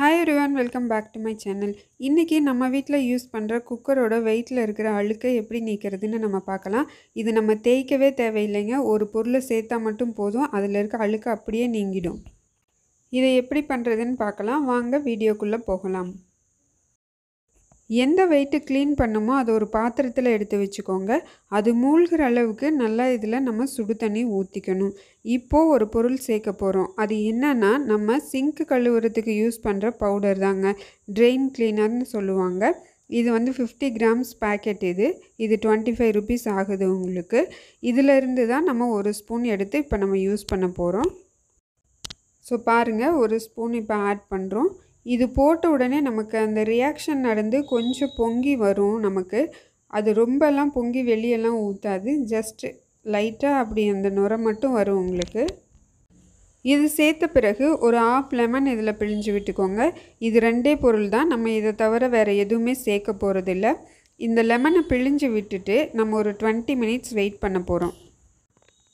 hi ரிவான் welcome back to my channel இன்றைக்கி நம்ம வீட்டில் யூஸ் பண்ணுற குக்கரோட வெயிட்டில் இருக்கிற அழுக்கை எப்படி நீக்கிறதுன்னு நம்ம பார்க்கலாம் இது நம்ம தேய்க்கவே தேவையில்லைங்க ஒரு பொருளை சேர்த்தா மட்டும் போதும் அதில் இருக்க அழுக்கு அப்படியே நீங்கிடும் இதை எப்படி பண்ணுறதுன்னு பார்க்கலாம் வாங்க வீடியோக்குள்ளே போகலாம் எந்த வெயிட்டு க்ளீன் பண்ணுமோ அதை ஒரு பாத்திரத்தில் எடுத்து வச்சுக்கோங்க அது மூழ்கிற அளவுக்கு நல்லா இதில் நம்ம சுடு தண்ணி ஊற்றிக்கணும் இப்போது ஒரு பொருள் சேர்க்க போகிறோம் அது என்னென்னா நம்ம சிங்க் கழுவுறதுக்கு யூஸ் பண்ணுற பவுடர் தாங்க ட்ரெயின் கிளீனர்னு சொல்லுவாங்க இது வந்து ஃபிஃப்டி கிராம்ஸ் பேக்கெட் இது இது டுவெண்ட்டி ஃபைவ் ருபீஸ் ஆகுது உங்களுக்கு இதிலிருந்து தான் நம்ம ஒரு ஸ்பூன் எடுத்து இப்போ நம்ம யூஸ் பண்ண போகிறோம் ஸோ பாருங்கள் ஒரு ஸ்பூன் இப்போ ஆட் பண்ணுறோம் இது போட்ட உடனே நமக்கு அந்த ரியாக்ஷன் நடந்து கொஞ்சம் பொங்கி வரும் நமக்கு அது ரொம்பலாம் பொங்கி வெளியெல்லாம் ஊற்றாது ஜஸ்ட்டு லைட்டாக அப்படி அந்த நுரை மட்டும் வரும் உங்களுக்கு இது சேர்த்த பிறகு ஒரு ஆஃப் லெமன் இதில் பிழிஞ்சு விட்டுக்கோங்க இது ரெண்டே பொருள் தான் நம்ம இதை தவிர வேறு எதுவுமே சேர்க்க போகிறதில்ல இந்த லெமனை பிழிஞ்சு விட்டுட்டு நம்ம ஒரு டுவெண்ட்டி மினிட்ஸ் வெயிட் பண்ண போகிறோம்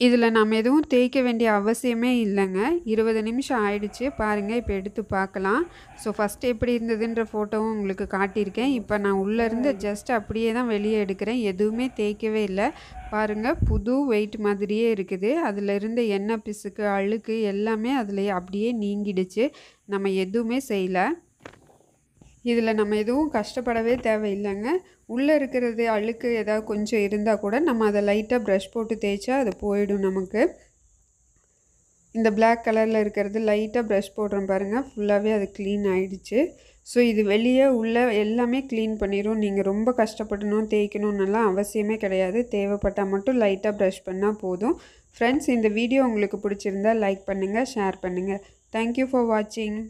இதில் நம்ம எதுவும் தேய்க்க வேண்டிய அவசியமே இல்லைங்க இருபது நிமிஷம் ஆயிடுச்சு பாருங்கள் இப்போ எடுத்து பார்க்கலாம் ஸோ ஃபஸ்ட்டு எப்படி இருந்ததுன்ற ஃபோட்டோவும் உங்களுக்கு காட்டியிருக்கேன் இப்போ நான் உள்ளேருந்து ஜஸ்ட் அப்படியே தான் வெளியே எடுக்கிறேன் எதுவுமே தேய்க்கவே இல்லை பாருங்கள் புது வெயிட் மாதிரியே இருக்குது அதில் இருந்த எண்ணெய் பிசுக்கு அழுக்கு எல்லாமே அதில் அப்படியே நீங்கிடுச்சு நம்ம எதுவுமே செய்யலை இதில் நம்ம எதுவும் கஷ்டப்படவே தேவையில்லைங்க உள்ளே இருக்கிறது அழுக்கு ஏதாவது கொஞ்சம் இருந்தால் கூட நம்ம அதை லைட்டாக ப்ரஷ் போட்டு தேய்ச்சா அது போயிடும் நமக்கு இந்த பிளாக் கலரில் இருக்கிறது லைட்டாக ப்ரஷ் போடுறோம் பாருங்கள் ஃபுல்லாகவே அது க்ளீன் ஆகிடுச்சு ஸோ இது வெளியே உள்ளே எல்லாமே க்ளீன் பண்ணிடும் நீங்கள் ரொம்ப கஷ்டப்படணும் தேய்க்கணும்னுலாம் அவசியமே கிடையாது தேவைப்பட்டால் மட்டும் லைட்டாக ப்ரஷ் பண்ணால் போதும் ஃப்ரெண்ட்ஸ் இந்த வீடியோ உங்களுக்கு பிடிச்சிருந்தால் லைக் பண்ணுங்கள் ஷேர் பண்ணுங்கள் தேங்க்யூ ஃபார் வாட்சிங்